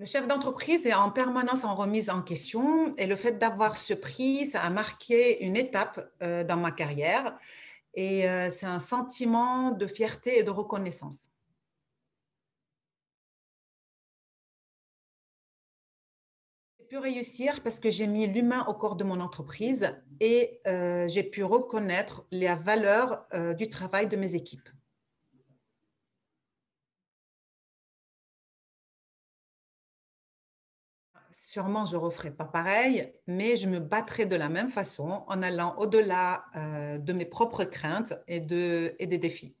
Le chef d'entreprise est en permanence en remise en question et le fait d'avoir ce prix, ça a marqué une étape euh, dans ma carrière et euh, c'est un sentiment de fierté et de reconnaissance. J'ai pu réussir parce que j'ai mis l'humain au corps de mon entreprise et euh, j'ai pu reconnaître la valeur du travail de mes équipes. sûrement je ne referai pas pareil, mais je me battrai de la même façon en allant au-delà euh, de mes propres craintes et, de, et des défis.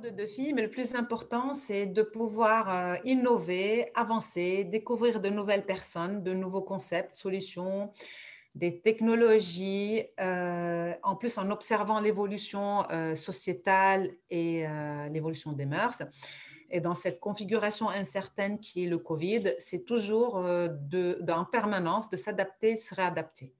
de défis, mais le plus important, c'est de pouvoir euh, innover, avancer, découvrir de nouvelles personnes, de nouveaux concepts, solutions, des technologies, euh, en plus en observant l'évolution euh, sociétale et euh, l'évolution des mœurs. Et dans cette configuration incertaine qui est le Covid, c'est toujours en permanence de s'adapter, se réadapter.